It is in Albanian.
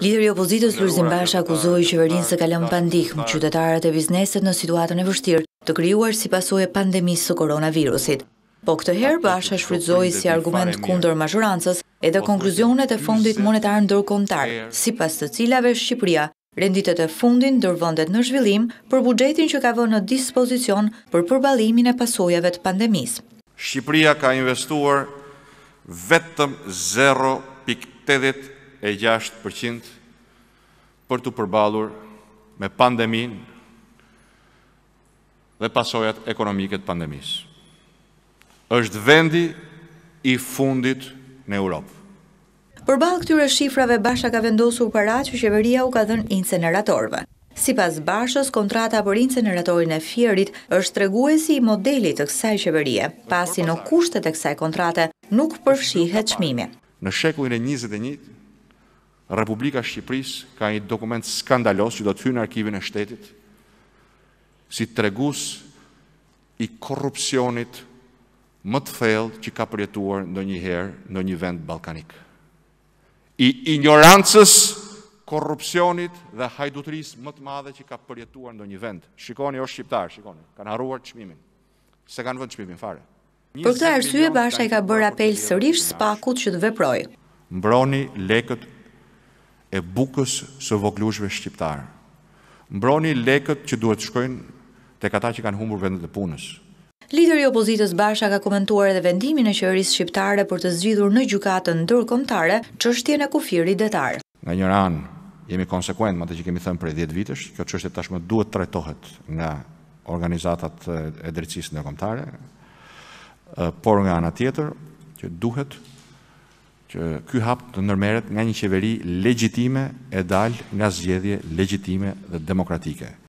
Lideri opozitës Lurzim Basha akuzoi qeverinë se kalon pa ndihmë qytetarët e bizneset në situatën e vështirë të krijuar si pasojë pandemisë së koronavirusit. Po këtë herë Basha shfrytëzoi si argument kundër majorancës edhe po konkluzionet e Fondit Monetar Ndërkombëtar, sipas të cilave Shqipëria renditet e fundin ndër vendet në zhvillim për buxhetin që ka vënë në dispozicion për përballimin e pasojave të pandemisë. Shqipëria ka investuar vetëm 0.80 e 6% për të përbalur me pandemin dhe pasojat ekonomiket pandemis. Êshtë vendi i fundit në Europë. Për balë këtyre shifrave, Basha ka vendosur para që qeveria u ka dhenë inceneratorve. Si pas Bashës, kontrata për inceneratorin e fjerit është treguesi i modelit të kësaj qeverie, pasi në kushtet e kësaj kontrate nuk përfshihet qmimi. Në shekullin e 21, Republika Shqipëris ka një dokument skandalos që do të fy në arkivin e shtetit, si të regus i korupcionit më të thellë që ka përjetuar në një herë në një vend balkanik. I ignorancës korupcionit dhe hajdutris më të madhe që ka përjetuar në një vend. Shikoni o shqiptarë, shikoni, kanë haruar të shmimin. Se kanë vëndë qëpimin fare. Për të arsye, Basha i ka bërë apel sërish s'pakut që të veproj. Mbroni leket e bukës së voglushve shqiptarë. Mbroni lekët që duhet shkojnë të kata që kanë humur vendet e punës. Lideri opozitës Basha ka komentuar edhe vendimin e qeverisë shqiptare për të zgjidhur në ndërkomtare ndërkombëtare çështjen e kufirit detar. Nga një anë, jemi konsekuent me atë që kemi thënë prej 10 vitesh, kjo çështje tashmë duhet të trajtohet nga organizatat e drejtësisë ndërkombëtare, por nga ana tjetër që duhet që ky hap të nërmeret nga një qeveri legjitime e dal nga zgjedhje legjitime dhe demokratike.